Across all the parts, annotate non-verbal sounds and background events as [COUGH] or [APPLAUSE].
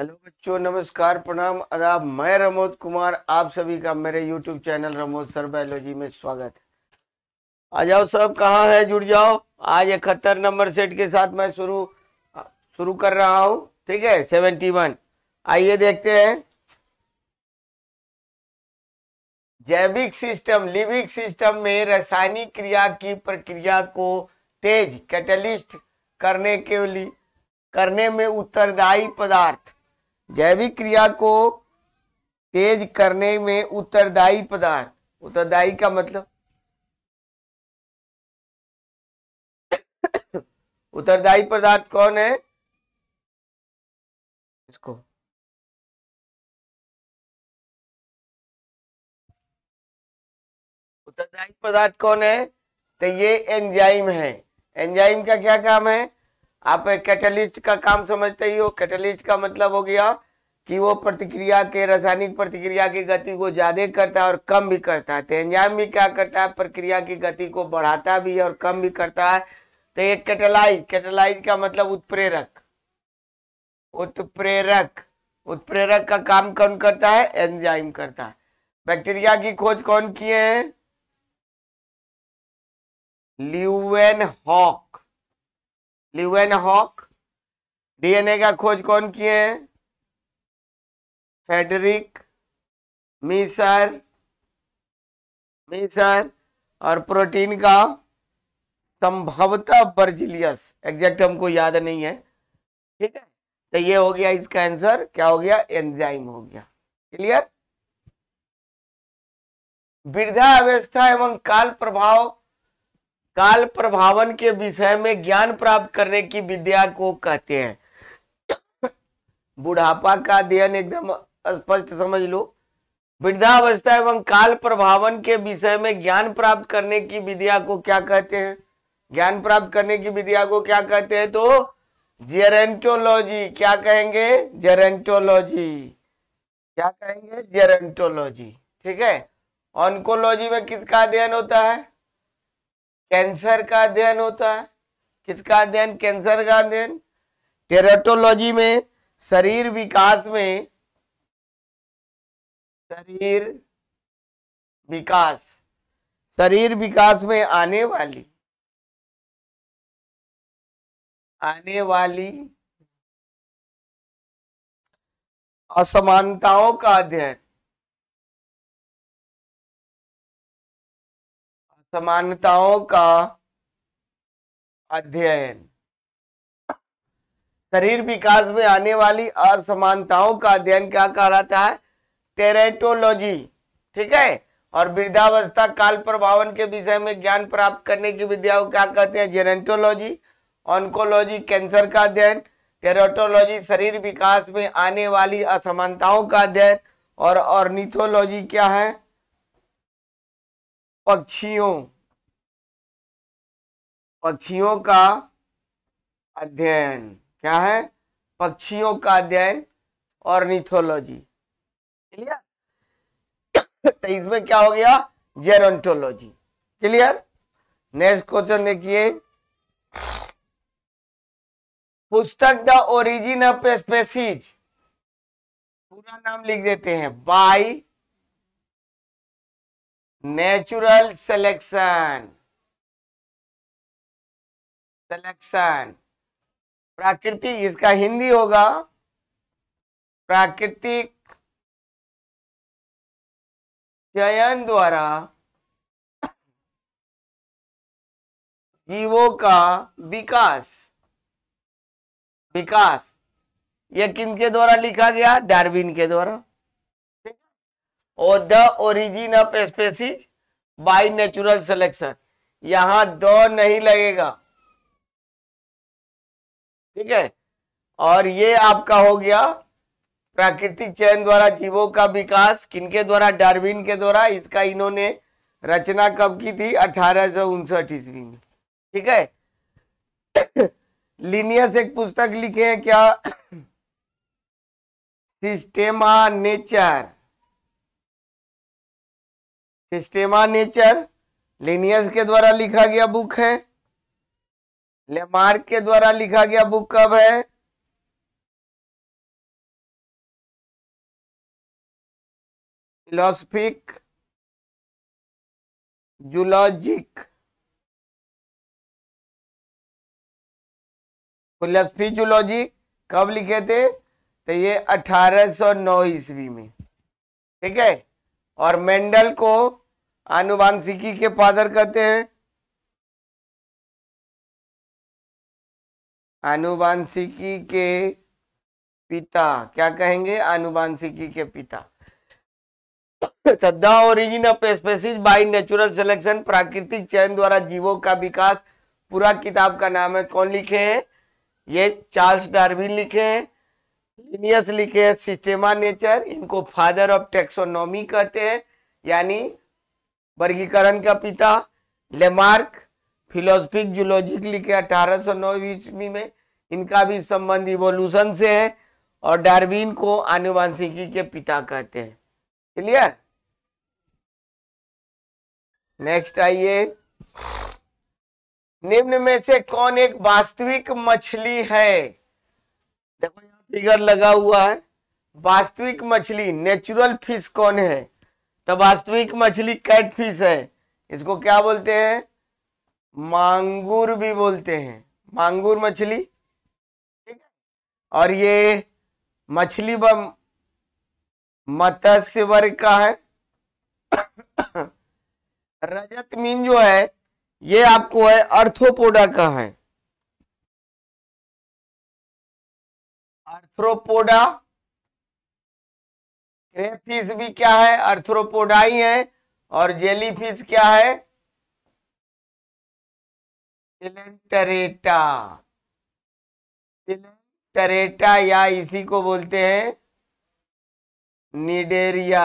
hello बच्चों नमस्कार प्रणाम आदाब मैं रमोद कुमार आप सभी का मेरे यूट्यूब चैनल रमोद सर बायोलॉजी में स्वागत है आ जाओ सब कहाँ है जुड़ जाओ आज इकहत्तर नंबर सेट के साथ मैं शुरू शुरू कर रहा हूँ ठीक है सेवेंटी वन आइए देखते हैं जैविक सिस्टम लिविक सिस्टम में रासायनिक क्रिया की प्रक्रिया को तेज कैटलिस्ट करने के लिए करने में उत्तरदायी पदार्थ जैविक क्रिया को तेज करने में उत्तरदायी पदार्थ उत्तरदायी का मतलब उत्तरदायी पदार्थ कौन है इसको उत्तरदायी पदार्थ कौन है तो ये एंजाइम है एंजाइम का क्या काम है आप कैटलिस्ट का काम समझते ही हो कैटलिस्ट का मतलब हो गया कि वो प्रतिक्रिया के रासायनिक प्रतिक्रिया की गति को ज्यादा करता है और कम भी करता है तो एंजाइम भी क्या करता है प्रक्रिया की गति को बढ़ाता भी है और कम भी करता है तो ये कैटलाइज कैटलाइज का मतलब उत्प्रेरक उत्प्रेरक उत्प्रेरक का काम कौन करता है एंजाइम करता है बैक्टीरिया की खोज कौन किए हैं Leeuwenhoek Leeuwenhoek DNA का खोज कौन किए हैं फेडरिक मिसर मिसर और प्रोटीन का संभवतः बर्जिलियस एग्जैक्ट हमको याद नहीं है ठीक है तो ये हो गया इसका आंसर क्या हो गया एंजाइम हो गया क्लियर वृद्धावस्था एवं काल प्रभाव काल प्रभावन के विषय में ज्ञान प्राप्त करने की विद्या को कहते हैं बुढ़ापा का अध्ययन एकदम स्पष्ट समझ लो वृद्धावस्था एवं काल प्रभावन के विषय में ज्ञान प्राप्त करने की विद्या को क्या कहते हैं ज्ञान प्राप्त करने की विद्या को क्या कहते हैं तो जेरेंटोलॉजी क्या कहेंगे जेरेंटोलॉजी क्या कहेंगे जेरेंटोलॉजी ठीक है ऑनकोलॉजी में किसका अध्ययन होता है कैंसर का अध्ययन होता है किसका अध्ययन कैंसर का अध्ययन टेरेटोलॉजी में शरीर विकास में शरीर विकास शरीर विकास में आने वाली आने वाली असमानताओं का अध्ययन समानताओं का अध्ययन शरीर विकास में आने वाली असमानताओं का अध्ययन क्या कहलाता है टेरेटोलॉजी ठीक है और वृद्धावस्था काल प्रभावन के विषय में ज्ञान प्राप्त करने की विद्या को क्या कहते हैं जेनेटोलॉजी ऑन्कोलॉजी कैंसर का अध्ययन टेरेटोलॉजी शरीर विकास में आने वाली असमानताओं का अध्ययन और ऑर्निथोलॉजी क्या है पक्षियों पक्षियों का अध्ययन क्या है पक्षियों का अध्ययन और निथोलॉजी क्लियर [COUGHS] तो इसमें क्या हो गया जेरोन्टोलॉजी क्लियर नेक्स्ट क्वेश्चन देखिए पुस्तक द ओरिजिन ऑफ स्पेसीज पूरा नाम लिख देते हैं बाई नेचुरल सेलेक्शन सेलेक्शन प्राकृतिक इसका हिंदी होगा प्राकृतिक चयन द्वारा जीवों का विकास विकास यह किनके द्वारा लिखा गया डार्विन के द्वारा और the origin of species by natural selection यहां द नहीं लगेगा ठीक है और ये आपका हो गया प्राकृतिक चयन द्वारा जीवों का विकास किनके द्वारा डार्विन के द्वारा इसका इन्होंने रचना कब की थी अठारह सौ उनसठ ईस्वी में ठीक है लिनियस एक पुस्तक लिखे हैं क्या Systema Naturae Systema Naturae Linnaeus के द्वारा लिखा गया बुक है लेमार्क के द्वारा लिखा गया बुक कब है फिलोसफिक जूलॉजिक फिलोसफी जूलॉजी कब लिखे थे तो ये 1809 ईस्वी में ठीक है और मेंडल को आनुवांशिकी के फादर कहते हैं आनुवांशिकी के पिता क्या कहेंगे आनुवांशिकी के पिता the origin of species by natural selection प्राकृतिक चयन द्वारा जीवों का विकास पूरा किताब का नाम है कौन लिखे हैं ये चार्ल्स डार्विन लिखे हैं लिनियस लिखे है सिस्टेमा नेचर इनको फादर ऑफ टेक्सोनॉमी कहते हैं यानी वर्गीकरण का पिता लेमार्क फिलोसफिक जूलॉजिक लिखे अठारह सौ नौ ईस्वी में इनका भी संबंध इवोल्यूशन से है और डार्विन को आनुवंशिकी के पिता कहते हैं क्लियर नेक्स्ट आइए निम्न में से कौन एक वास्तविक मछली है देखो फिगर लगा हुआ है वास्तविक मछली नेचुरल फिश कौन है तो वास्तविक मछली कैट फिश है इसको क्या बोलते हैं मांगूर भी बोलते हैं मांगूर मछली ठीक है और ये मछली व मत्स्य वर्ग का है [COUGHS] रजत मीन जो है ये आपको है अर्थोपोडा का है अर्थ्रोपोडा क्रेफिश भी क्या है अर्थ्रोपोडाई है और जेलीफिश क्या है सिलेंटरेटा सिलेंटरेटा या इसी को बोलते हैं निडेरिया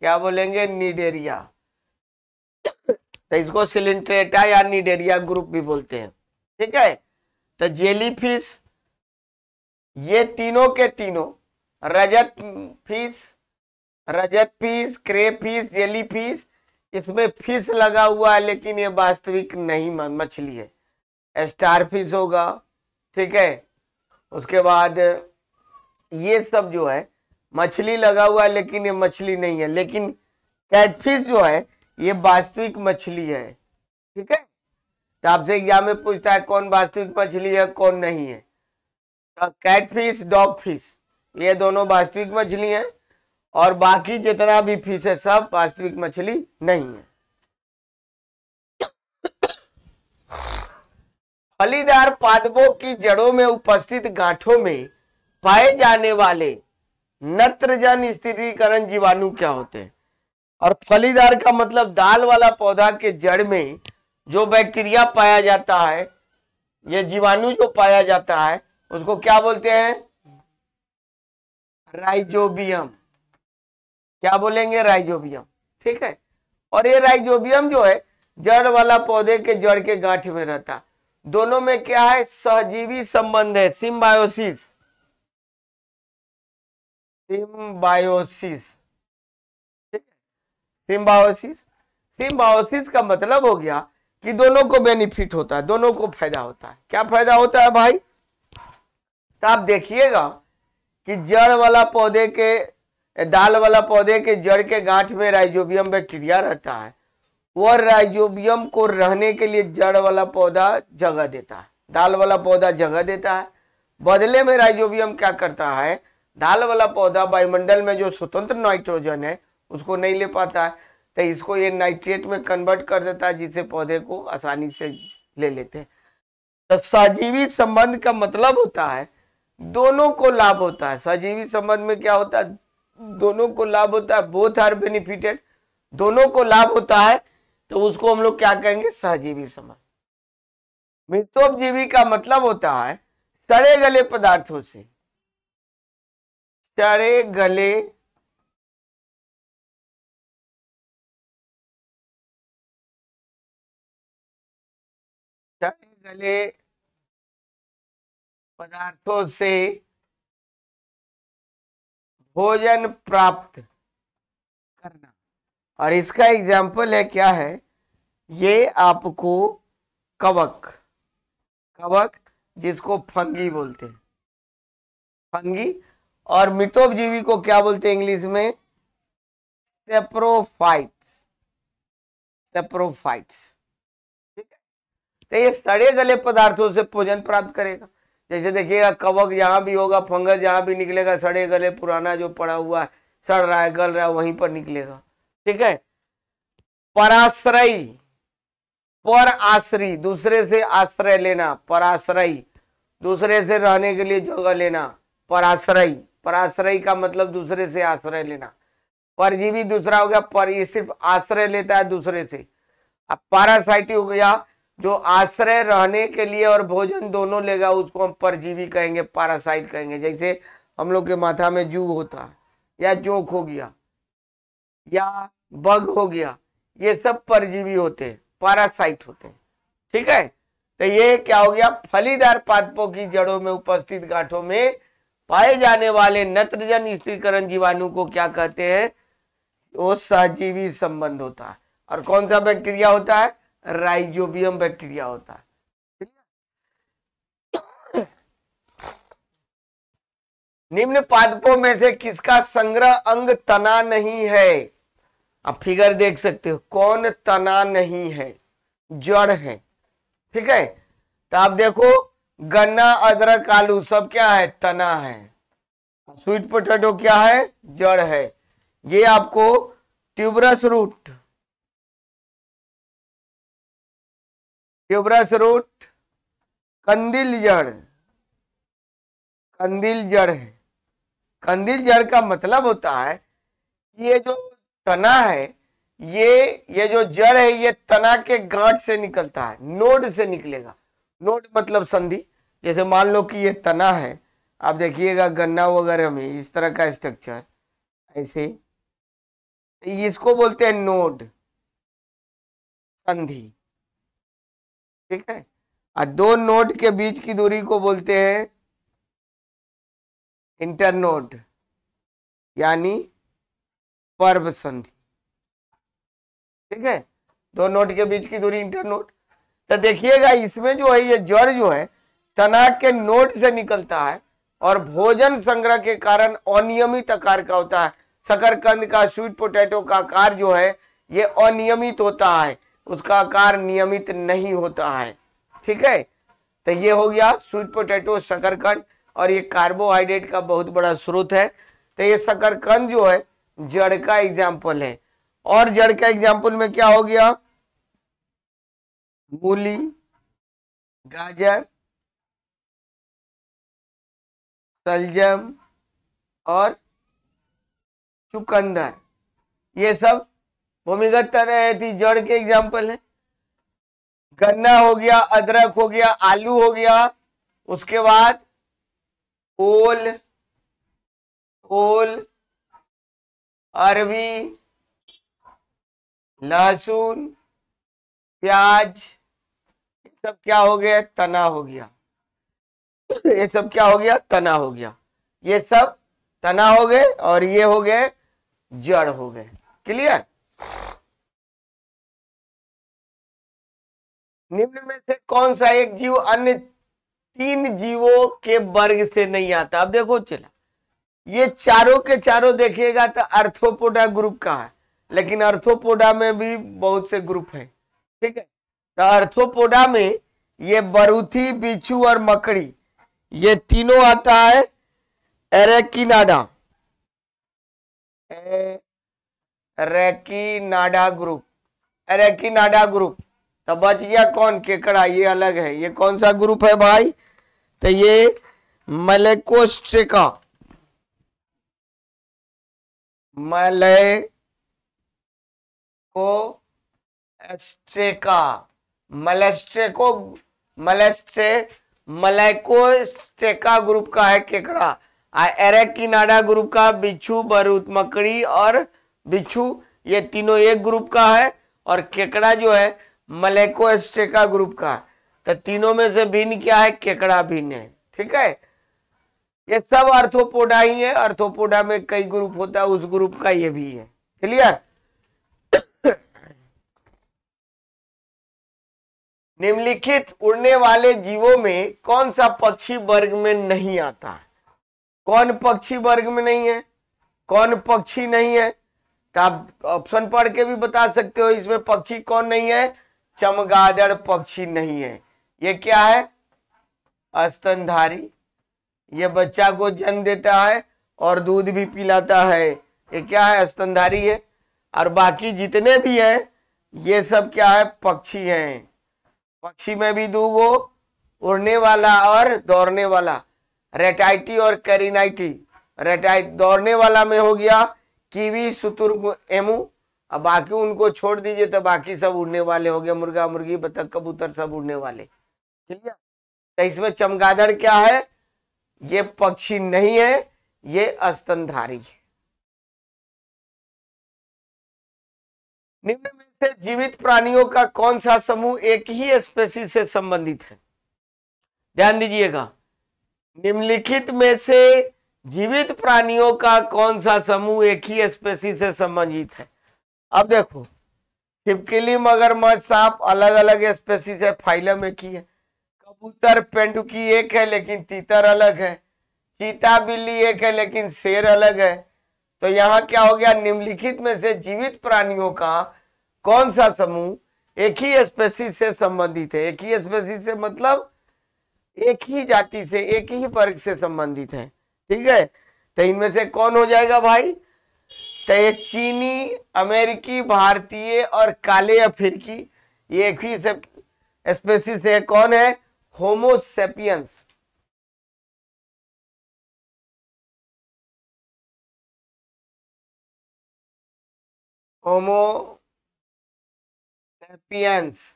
क्या बोलेंगे निडेरिया तो इसको सिलिंट्रेटा या निडेरिया ग्रुप भी बोलते हैं ठीक है तो जेलीफिश ये तीनों के तीनों रजत फीस रजत fish crayfish jellyfish इसमें फिश लगा हुआ है लेकिन ये वास्तविक नहीं मछली है स्टार फिश होगा ठीक है उसके बाद ये सब जो है मछली लगा हुआ है लेकिन ये मछली नहीं है लेकिन कैटफिश जो है ये वास्तविक मछली है ठीक है तो आपसे एग्जाम में पूछता है कौन वास्तविक मछली है कौन नहीं है कैटफिश डॉग फिश ये दोनों वास्तविक मछली हैं और बाकी जितना भी फिश है सब वास्तविक मछली नहीं है फलीदार पादपों की जड़ों में उपस्थित गांठों में पाए जाने वाले नत्रजन स्थिरीकरण जीवाणु क्या होते हैं और फलीदार का मतलब दाल वाला पौधा के जड़ में जो बैक्टीरिया पाया जाता है यह जीवाणु जो पाया जाता है उसको क्या बोलते हैं राइजोबियम क्या बोलेंगे राइजोबियम ठीक है और ये राइजोबियम जो है जड़ वाला पौधे के जड़ के गांठ में रहता दोनों में क्या है सहजीवी संबंध है सिम्बायोसिस सिम्बायोसिस सिम्बायोसिस सिम्बायोसिस का मतलब हो गया कि दोनों को बेनिफिट होता है दोनों को फायदा होता है क्या फायदा होता है भाई तो आप देखिएगा कि जड़ वाला पौधे के दाल वाला पौधे के जड़ के गांठ में राइजोबियम बैक्टीरिया रहता है वह राइजोबियम को रहने के लिए जड़ वाला पौधा जगह देता है दाल वाला पौधा जगह देता है बदले में राइजोबियम क्या करता है दाल वाला पौधा वायुमंडल में जो स्वतंत्र नाइट्रोजन है उसको नहीं ले पाता है तो इसको ये नाइट्रेट में कन्वर्ट कर देता है जिससे पौधे को आसानी से ले लेते हैं तो सजीवी संबंध का मतलब होता है दोनों को लाभ होता है सजीवी संबंध में क्या होता है दोनों को लाभ होता है बोथ आर बेनिफिटेड दोनों को लाभ होता है तो उसको हम लोग क्या कहेंगे सहजीवी संबंध मृतोपजीवी का मतलब होता है सड़े गले पदार्थों से सड़े गले सड़े गले पदार्थों से भोजन प्राप्त करना और इसका एग्जाम्पल है क्या है ये आपको कवक कवक जिसको फंगी बोलते हैं फंगी और मृतोपजीवी को क्या बोलते हैं इंग्लिश में सेप्रोफाइट्स सेप्रोफाइट्स ठीक है तो ये सड़े गले पदार्थों से भोजन प्राप्त करेगा जैसे देखिएगा कवक जहाँ भी होगा फंगस जहाँ भी निकलेगा सड़े गले पुराना जो पड़ा हुआ है सड़ रहा है गल रहा है वहीं पर निकलेगा ठीक है पराश्रय पर आश्रय दूसरे से आश्रय लेना पराश्रय दूसरे से रहने के लिए जगह लेना पराश्रय पराश्रय का मतलब दूसरे से आश्रय लेना परजीवी दूसरा हो गया पर ये सिर्फ आश्रय लेता है दूसरे से अब पारासाइटी हो गया जो आश्रय रहने के लिए और भोजन दोनों लेगा उसको हम परजीवी कहेंगे पारासाइट कहेंगे जैसे हम लोग के माथा में जू होता है या जोंक हो गया या बग हो गया ये सब परजीवी होते हैं पारासाइट होते हैं ठीक है तो ये क्या हो गया फलीदार पादपों की जड़ों में उपस्थित गांठों में पाए जाने वाले नत्रजन स्त्रीकरण जीवाणु को क्या कहते हैं वो सहजीवी संबंध होता है और कौन सा बैक्टीरिया होता है राइजोबियम बैक्टीरिया होता है निम्न पादपों में से किसका संग्रह अंग तना नहीं है आप फिगर देख सकते हो कौन तना नहीं है जड़ है ठीक है तो आप देखो गन्ना अदरक आलू सब क्या है तना है स्वीट पोटैटो क्या है जड़ है ये आपको ट्यूबरस रूट ट्यूबरस रूट कंदिल जड़ कंदिल जड़ है कंदिल जड़ का मतलब होता है ये जो तना है ये ये जो जड़ है ये तना के गांठ से निकलता है नोड से निकलेगा नोड मतलब संधि जैसे मान लो कि ये तना है आप देखिएगा गन्ना वगैरह में इस तरह का स्ट्रक्चर ऐसे तो इसको बोलते हैं नोड संधि ठीक है और दो नोड के बीच की दूरी को बोलते हैं इंटरनोड यानी पर्व संधि ठीक है दो नोड के बीच की दूरी इंटरनोड तो देखिएगा इसमें जो है ये जड़ जो है तना के नोड से निकलता है और भोजन संग्रह के कारण अनियमित आकार का होता है शकरकंद का स्वीट पोटैटो का आकार जो है ये अनियमित होता है उसका आकार नियमित नहीं होता है ठीक है तो ये हो गया स्वीट पोटैटो शकरकंद और ये कार्बोहाइड्रेट का बहुत बड़ा स्रोत है तो ये शकरकंद जो है जड़ का एग्जाम्पल है और जड़ का एग्जाम्पल में क्या हो गया मूली गाजर सलजम और चुकंदर ये सब भूमिगत तरह थी जड़ के एग्जाम्पल है गन्ना हो गया अदरक हो गया आलू हो गया उसके बाद ओल ओल अरबी लहसुन प्याज सब क्या हो गया तना हो गया ये सब क्या हो गया तना हो गया ये सब तना हो गए और ये हो गए जड़ हो गए क्लियर निम्न में से कौन सा एक जीव अन्य तीन जीवों के वर्ग से नहीं आता अब देखो चला ये चारों के चारों देखिएगा तो अर्थोपोडा ग्रुप का है लेकिन अर्थोपोडा में भी बहुत से ग्रुप हैं ठीक है तो अर्थोपोडा में ये बरूथी बिच्छू और मकड़ी ये तीनों आता है एरेकिनाडा रेकिनाडा ग्रुप रेकिनाडा ग्रुप तो बच गया कौन केकड़ा ये अलग है ये कौन सा ग्रुप है भाई तो ये मलेकोस्ट्रिका मले को एस्ट्रेका मलेस्ट्रेको मलेस्ट्रे मलेकोस्टेका ग्रुप का है केकड़ा एरेकिनाडा ग्रुप का बिच्छू बरूत मकड़ी और बिच्छू ये तीनों एक ग्रुप का है और केकड़ा जो है मलेको एस्टेका ग्रुप का तो तीनों में से भिन्न क्या है केकड़ा भिन्न है ठीक है ये सब अर्थोपोडा ही है अर्थोपोडा में कई ग्रुप होता है उस ग्रुप का ये भी है क्लियर निम्नलिखित उड़ने वाले जीवों में कौन सा पक्षी वर्ग में नहीं आता कौन पक्षी वर्ग में नहीं है कौन पक्षी नहीं है तो आप ऑप्शन पढ़ के भी बता सकते हो इसमें पक्षी कौन नहीं है चमगादड़ पक्षी नहीं है ये क्या है अस्तनधारी ये बच्चा को जन्म देता है और दूध भी पिलाता है ये क्या है अस्तनधारी है और बाकी जितने भी हैं ये सब क्या है पक्षी हैं पक्षी में भी दूगो उड़ने वाला और दौड़ने वाला रेटाइटी और कैरिनाइटी रेटाइट दौड़ने वाला में हो गया कीवी सुतुर एमू अब बाकी उनको छोड़ दीजिए तो बाकी सब उड़ने वाले हो गए मुर्गा मुर्गी बतख कबूतर सब उड़ने वाले ठीक है तो इसमें चमगादड़ क्या है ये पक्षी नहीं है ये स्तनधारी है निम्न में से जीवित प्राणियों का कौन सा समूह एक ही स्पेसी से संबंधित है ध्यान दीजिएगा निम्नलिखित में से जीवित प्राणियों का कौन सा समूह एक ही स्पेसी से संबंधित है अब देखो छिपकली मगरमच्छ सांप अलग अलग स्पेसी से फाइलम एक ही है कबूतर पेंडुकी एक है लेकिन तीतर अलग है चीता बिल्ली एक है लेकिन शेर अलग है तो यहाँ क्या हो गया निम्नलिखित में से जीवित प्राणियों का कौन सा समूह एक ही स्पेसी से संबंधित है एक ही स्पेसी से मतलब एक ही जाति से एक ही वर्ग से संबंधित है ठीक है तो इनमें से कौन हो जाएगा भाई तो ये चीनी अमेरिकी भारतीय और काले अफ्रीकी ये एक ही स्पेसिस है कौन है होमोसेपियंस होमोसेपियंस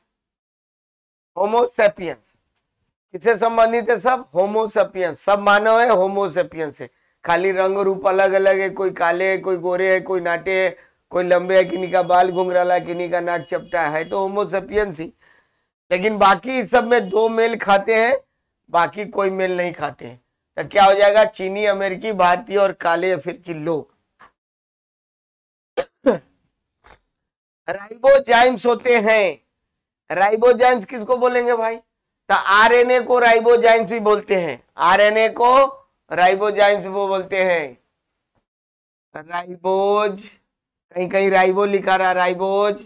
होमोसेपियंस किससे संबंधित है सब होमोसेपियंस सब मानव है होमोसेपियंस से खाली रंग रूप अलग अलग है कोई काले है कोई गोरे है कोई नाटे है कोई लंबे है किन्हीं का बाल घुंघराला किन्हीं का नाक चपटा है तो होमोसेपियंस ही लेकिन बाकी सब में दो मेल खाते हैं बाकी कोई मेल नहीं खाते हैं तो क्या हो जाएगा चीनी अमेरिकी भारतीय और काले अफ्रीकी लोग [COUGHS] राइबोजाइम्स होते हैं राइबोजाइम्स किसको बोलेंगे भाई तो आरएनए को राइबोजाइम्स भी बोलते हैं आरएनए को राइबोजाइम्स वो बोलते हैं राइबोज कहीं कहीं राइबो लिखा रहा ribose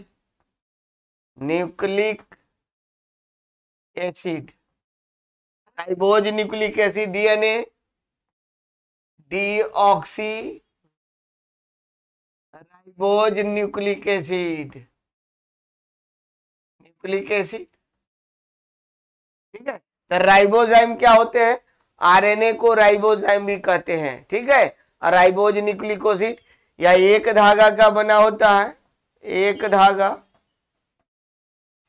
nucleic acid ribose nucleic acid DNA deoxy ribose nucleic acid nucleic acid ठीक है तो राइबोजाइम क्या होते हैं आरएनए को राइबोजाइम भी कहते हैं ठीक है और राइबोज निक्लिकोसिड या एक धागा का बना होता है एक धागा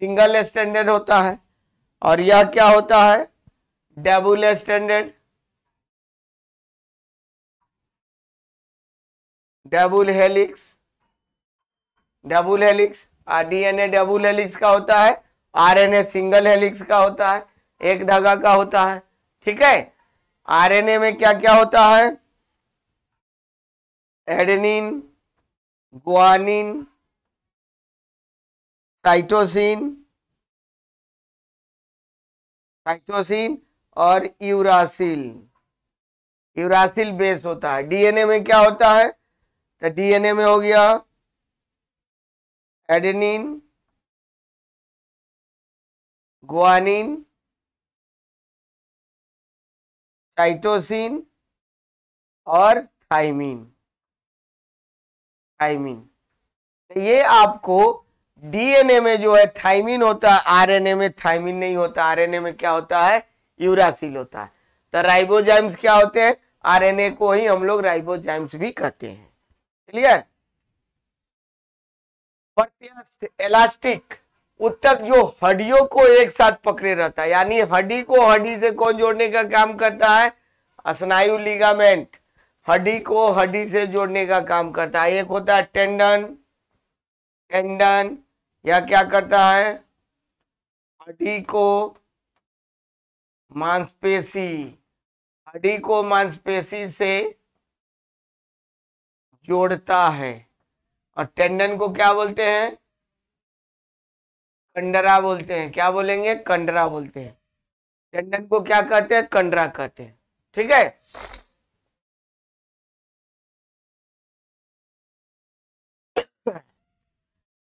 सिंगल स्टैंडर्ड होता है और यह क्या होता है double stranded double helix double helix DNA double helix का होता है आरएनए सिंगल हेलिक्स का होता है एक धागा का होता है ठीक है आरएनए में क्या क्या होता है एडेनिन गुआनिन साइटोसिन साइटोसिन और यूरासिल यूरासिल बेस होता है डीएनए में क्या होता है तो डीएनए में हो गया एडेनिन गुआनिन साइटोसिन और थाइमिन थाइमिन तो ये आपको डीएनए में जो है थाइमिन होता है आरएनए में थाइमिन नहीं होता आरएनए में क्या होता है यूरासिल होता है तो राइबोजाइम्स क्या होते हैं आरएनए को ही हम लोग राइबोजाइम्स भी कहते हैं क्लियर प्रत्यास्थ एलास्टिक उत्तक जो हड्डियों को एक साथ पकड़े रहता है यानी हड्डी को हड्डी से कौन जोड़ने का काम करता है स्नायु लिगामेंट हड्डी को हड्डी से जोड़ने का काम करता है एक होता है टेंडन टेंडन या क्या करता है हड्डी को मांसपेशी हड्डी को मांसपेशी से जोड़ता है और टेंडन को क्या बोलते हैं कंडरा बोलते हैं क्या बोलेंगे कंडरा बोलते हैं चंदन को क्या कहते हैं कंडरा कहते हैं ठीक है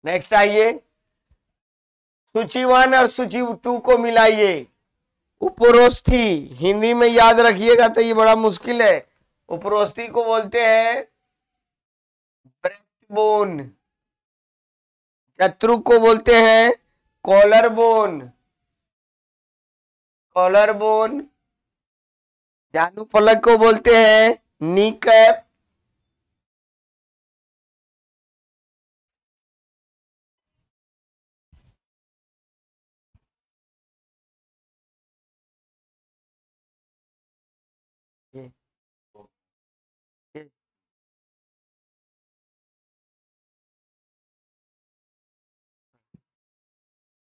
नेक्स्ट आइए सूची वन और सूची टू को मिलाइए उपरोस्थी हिंदी में याद रखिएगा तो ये बड़ा मुश्किल है उपरोस्थी को बोलते हैं ब्रेस्ट बोन शत्रु को बोलते हैं कॉलर बोन कॉलर बोन जानू पलक को बोलते हैं नी कैप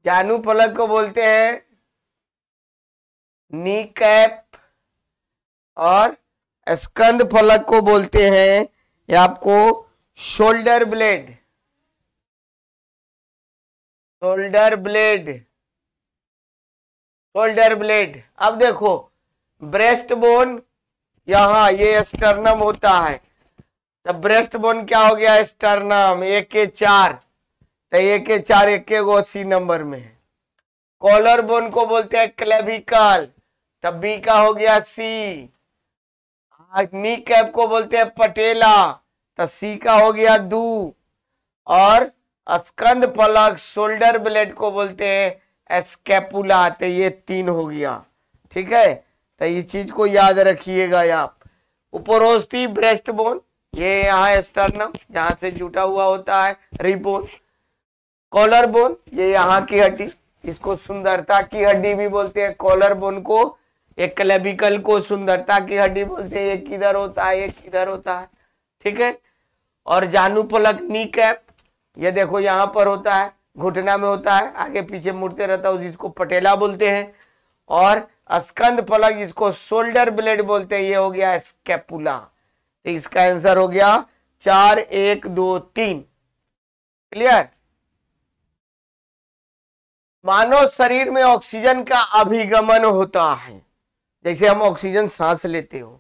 जानू पलक को बोलते हैं नी कैप और स्कंद फलक को बोलते हैं या आपको shoulder blade shoulder blade shoulder blade अब देखो ब्रेस्ट बोन यहां ये स्टर्नम होता है तो ब्रेस्ट बोन क्या हो गया स्टर्नम एक के चार तो एक चार एक गो सी नंबर में है कॉलर बोन को बोलते हैं क्लेविकल तब बी का हो गया सी नी कैप को बोलते हैं पटेला तो सी का हो गया दू और स्कंद पलक शोल्डर ब्लेड को बोलते हैं स्कैपुला तो ये तीन हो गया ठीक है तो ये चीज को याद रखिएगा आप उपरोस्ती ब्रेस्ट बोन ये यहाँ स्टर्नम जहां से जुटा हुआ होता है रिबोन कॉलर बोन ये यहाँ की हड्डी इसको सुंदरता की हड्डी भी बोलते हैं कॉलर बोन को एक क्लेबिकल को सुंदरता की हड्डी बोलते हैं एक किधर होता है ये किधर होता है ठीक है और जानू पलक नी कैप ये देखो यहाँ पर होता है घुटना में होता है आगे पीछे मुड़ते रहता है जिसको पटेला बोलते हैं और स्कंद पलक इसको शोल्डर ब्लेड बोलते हैं ये हो गया स्केपुला तो इसका आंसर हो गया चार एक दो तीन क्लियर मानव शरीर में ऑक्सीजन का अभिगमन होता है जैसे हम ऑक्सीजन सांस लेते हो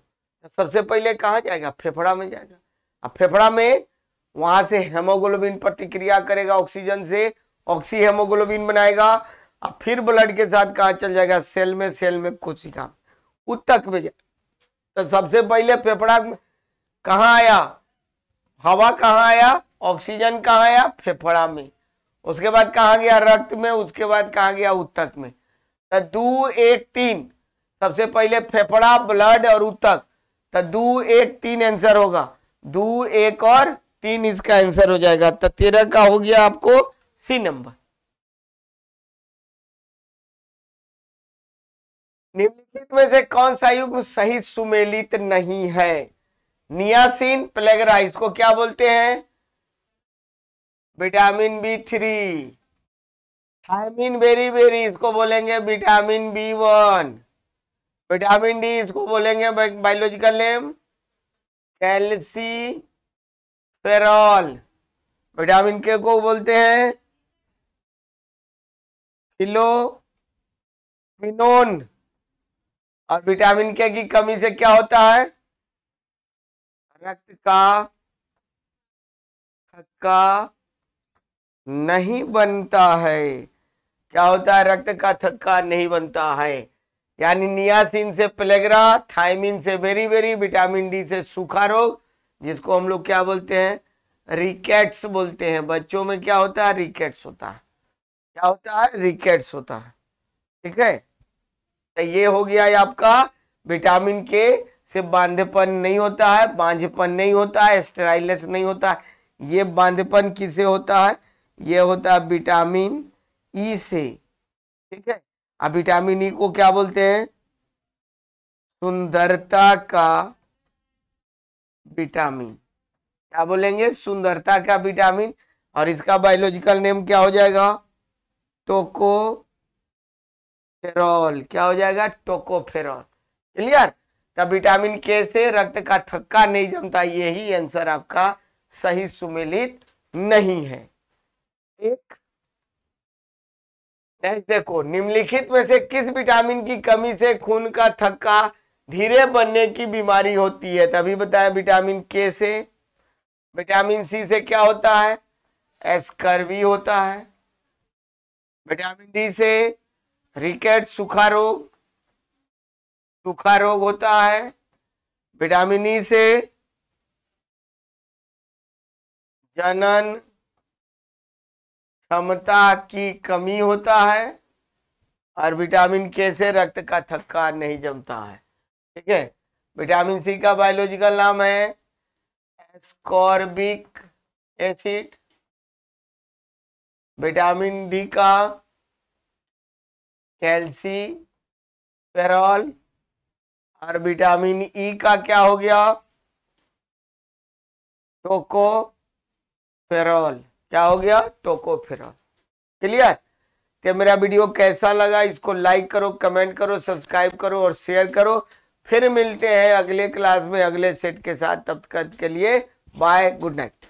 तो सबसे पहले कहा जाएगा फेफड़ा में जाएगा अब फेफड़ा में वहां से हेमोग्लोबिन प्रतिक्रिया करेगा ऑक्सीजन से ऑक्सी हेमोग्लोबिन बनाएगा अब फिर ब्लड के साथ कहा चल जाएगा सेल में सेल में कोशिका में उत्तक में जाए तो सबसे पहले फेफड़ा कहाँ आया हवा कहाँ आया ऑक्सीजन कहाँ आया फेफड़ा में उसके बाद कहा गया रक्त में उसके बाद कहा गया उत्तक में तो दो एक तीन सबसे पहले फेफड़ा ब्लड और उत्तक तो दो एक तीन आंसर होगा दो एक और तीन इसका आंसर हो जाएगा तो तेरह का हो गया आपको सी नंबर निम्नलिखित में से कौन सा युग्म सही सुमेलित नहीं है नियासीन प्लेगरा इसको क्या बोलते हैं vitamin B three thiamine beriberi इसको बोलेंगे vitamin B one vitamin D इसको बोलेंगे biological name calciferol vitamin K को बोलते हैं किलो फिलोमिनोन और विटामिन के की कमी से क्या होता है रक्त का थक्का नहीं बनता है क्या होता है रक्त का थक्का नहीं बनता है यानी नियासिन से प्लेगरा थायमिन से वेरी बेरी विटामिन डी से सूखा रोग जिसको हम लोग क्या बोलते हैं रिकेट्स बोलते हैं बच्चों में क्या होता है रिकेट्स होता है क्या होता है रिकेट्स होता है ठीक है तो ये हो गया है आपका विटामिन के से बांधपन नहीं होता है बांझपन नहीं होता है स्टेराइलनेस नहीं होता है ये बांधपन किसे होता है ये होता है विटामिन ई e से ठीक है अब विटामिन ई e को क्या बोलते हैं सुंदरता का विटामिन क्या बोलेंगे सुंदरता का विटामिन और इसका बायोलॉजिकल नेम क्या हो जाएगा टोको फेरोल क्या हो जाएगा टोको फेरोल क्लियर तब विटामिन के से रक्त का थक्का नहीं जमता यही आंसर आपका सही सुमेलित नहीं है एक नेक्स्ट देखो निम्नलिखित में से किस विटामिन की कमी से खून का थक्का धीरे बनने की बीमारी होती है तभी तो बताया विटामिन के से विटामिन सी से क्या होता है एस्कर्वी होता है विटामिन डी से रिकेट सूखा रोग सूखा रोग होता है विटामिन ई e से जनन क्षमता की कमी होता है और विटामिन के से रक्त का थक्का नहीं जमता है ठीक है विटामिन सी का बायोलॉजिकल नाम है एस्कॉर्बिक एसिड विटामिन डी का कैल्सी पेरॉल और विटामिन ई e का क्या हो गया टोको फेरॉल क्या हो गया टोकोफेरॉल क्लियर तो मेरा वीडियो कैसा लगा इसको लाइक करो कमेंट करो सब्सक्राइब करो और शेयर करो फिर मिलते हैं अगले क्लास में अगले सेट के साथ तब तक के लिए बाय गुड नाइट